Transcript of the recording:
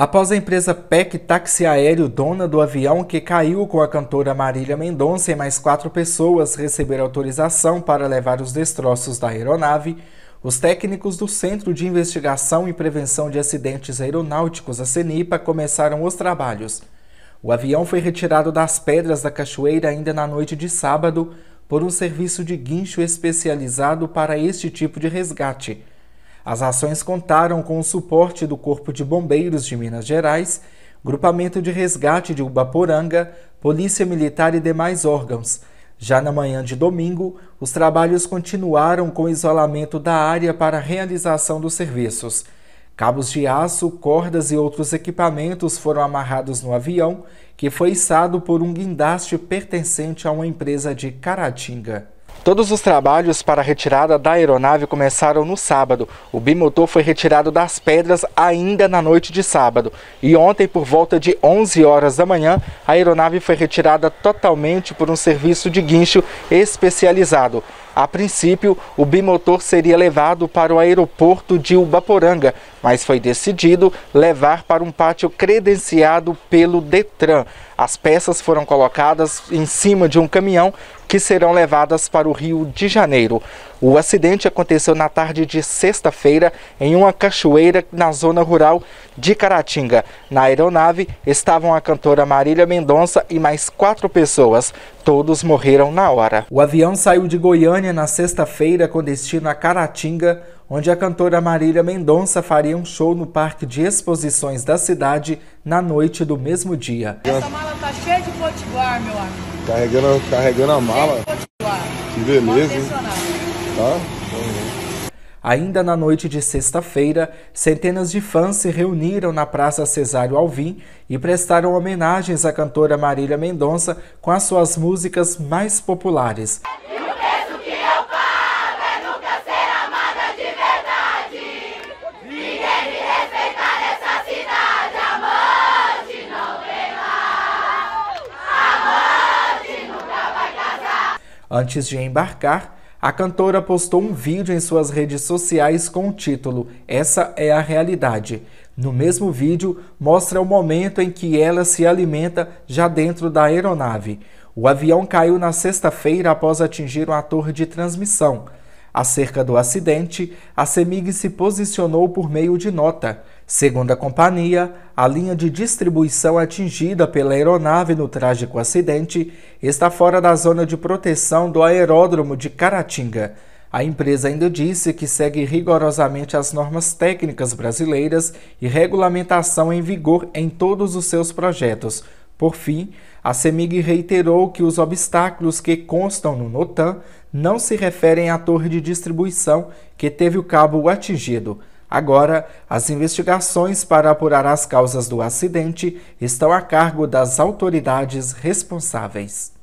Após a empresa PEC Táxi Aéreo, dona do avião que caiu com a cantora Marília Mendonça e mais quatro pessoas, receber autorização para levar os destroços da aeronave, os técnicos do Centro de Investigação e Prevenção de Acidentes Aeronáuticos, a CENIPA, começaram os trabalhos. O avião foi retirado das pedras da cachoeira ainda na noite de sábado por um serviço de guincho especializado para este tipo de resgate. As ações contaram com o suporte do Corpo de Bombeiros de Minas Gerais, Grupamento de Resgate de Ubaporanga, Polícia Militar e demais órgãos. Já na manhã de domingo, os trabalhos continuaram com isolamento da área para a realização dos serviços. Cabos de aço, cordas e outros equipamentos foram amarrados no avião, que foi içado por um guindaste pertencente a uma empresa de Caratinga. Todos os trabalhos para a retirada da aeronave começaram no sábado. O bimotor foi retirado das pedras ainda na noite de sábado. E ontem, por volta de 11 horas da manhã, a aeronave foi retirada totalmente por um serviço de guincho especializado. A princípio, o bimotor seria levado para o aeroporto de Ubaporanga, mas foi decidido levar para um pátio credenciado pelo Detran. As peças foram colocadas em cima de um caminhão que serão levadas para o Rio de Janeiro. O acidente aconteceu na tarde de sexta-feira em uma cachoeira na zona rural de Caratinga. Na aeronave estavam a cantora Marília Mendonça e mais quatro pessoas. Todos morreram na hora. O avião saiu de Goiânia na sexta-feira com destino a Caratinga onde a cantora Marília Mendonça faria um show no Parque de Exposições da cidade na noite do mesmo dia. Essa mala tá cheia de potiguar, meu amigo. Carregando, carregando a mala. Que beleza, Tá? Ainda na noite de sexta-feira, centenas de fãs se reuniram na Praça Cesário Alvim e prestaram homenagens à cantora Marília Mendonça com as suas músicas mais populares. Antes de embarcar, a cantora postou um vídeo em suas redes sociais com o título Essa é a Realidade. No mesmo vídeo, mostra o momento em que ela se alimenta já dentro da aeronave. O avião caiu na sexta-feira após atingir uma torre de transmissão. Acerca do acidente, a CEMIG se posicionou por meio de nota. Segundo a companhia, a linha de distribuição atingida pela aeronave no trágico acidente está fora da zona de proteção do aeródromo de Caratinga. A empresa ainda disse que segue rigorosamente as normas técnicas brasileiras e regulamentação em vigor em todos os seus projetos, por fim, a CEMIG reiterou que os obstáculos que constam no NOTAM não se referem à torre de distribuição que teve o cabo atingido. Agora, as investigações para apurar as causas do acidente estão a cargo das autoridades responsáveis.